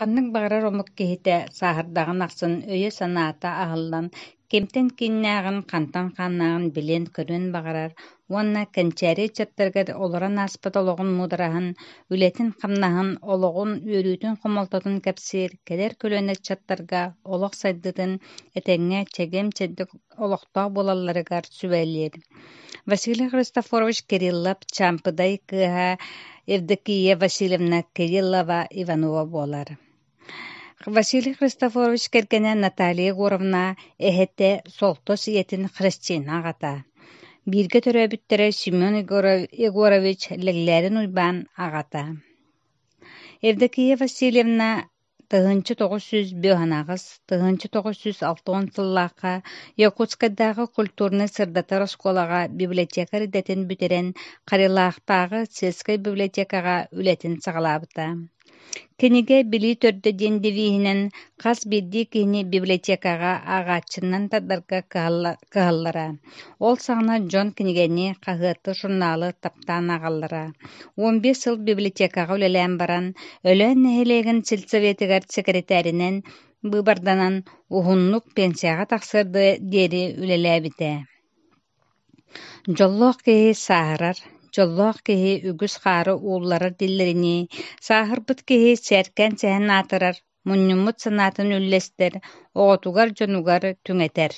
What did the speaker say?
Ханнык бағрар омук кете саһырдагын ақсын өйө санаата ағылдан, кемтен киннаагын қантан ханнаагын билен көрөн бағарар уанна кэнчээри чаттарга олоран аспыт ологун муудараһын үлетин олығын ологун үөрүүтүн хомолтотун кэпсиир келер көлөнө чаттарга олок сайдытын этеңге чегем чеддик олокто булалларыгар василий христофорович Кириллап чампыдай кыһа евдокия васильевна кириллова иванова болар Василий Христофорович Наталия Наталья Егоровна эһэтэ солто сиэтин ағата. агата. Бирге төрөбүттөрө Семен Егорович ліләрін ұйбан ағата. Евдекия Васильевна тыгынчы тогуз жүз бөханагыз, тыгынчы тогуз жүз алтон сыллаакка Якутскадағы культурны сырдатар школага библиотекарь детин бүтерен, қарилақтағы сеске библиотекага үлетин сагалабыта. Кенеге били төрдө диэн қас хас библиотекаға библиотекаға библиотекаҕа ааҕааччыннан Ол сағына Джон кинигэни қағыты журналы таптаан ағылыра. Он биэс библиотекаға библиотекаҕа үлэлээн баран, өлен нэһилээгин сельсоветигар секретаринен бұбарданан ұғынлық пенсияға тақсырды дере үлэлээбитэ. Жоллоох киһи жоллоох киһи үгүс хаары уулларар диллэрини сааһырбыт киһи сээркэн сэһэн аатырар мунньуммут санаатын үллэстэр, оҕотугар дьонугар түҥэтэр